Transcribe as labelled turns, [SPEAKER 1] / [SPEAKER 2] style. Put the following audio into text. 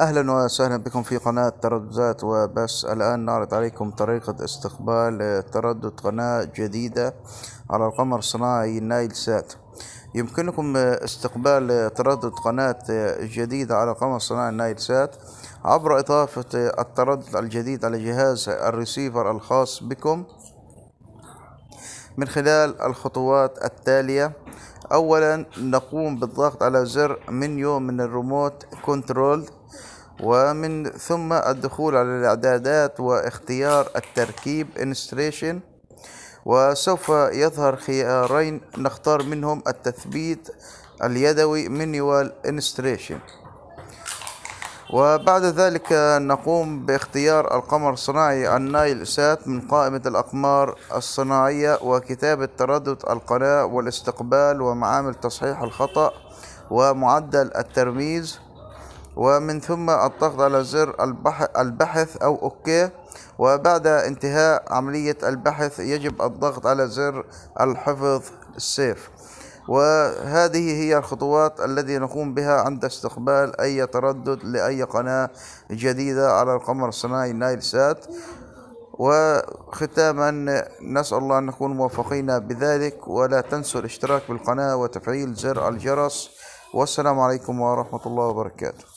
[SPEAKER 1] اهلا وسهلا بكم في قناة ترددات وبس الان نعرض عليكم طريقة استقبال تردد قناة جديدة على القمر الصناعي نايل سات يمكنكم استقبال تردد قناة جديدة على القمر الصناعي نايل سات عبر اضافة التردد الجديد على جهاز الريسيفر الخاص بكم من خلال الخطوات التالية اولا نقوم بالضغط على زر منيو من الريموت كنترول ومن ثم الدخول على الإعدادات واختيار التركيب انستريشن وسوف يظهر خيارين نختار منهم التثبيت اليدوي Manual انستريشن وبعد ذلك نقوم باختيار القمر الصناعي النايل سات من قائمة الأقمار الصناعية وكتابة تردد القناة والاستقبال ومعامل تصحيح الخطأ ومعدل الترميز ومن ثم الضغط على زر البحث أو أوكي وبعد انتهاء عملية البحث يجب الضغط على زر الحفظ السيف وهذه هي الخطوات التي نقوم بها عند استقبال أي تردد لأي قناة جديدة على القمر الصناعي نايل سات وختاما نسأل الله أن نكون موفقين بذلك ولا تنسوا الاشتراك بالقناة وتفعيل زر الجرس والسلام عليكم ورحمة الله وبركاته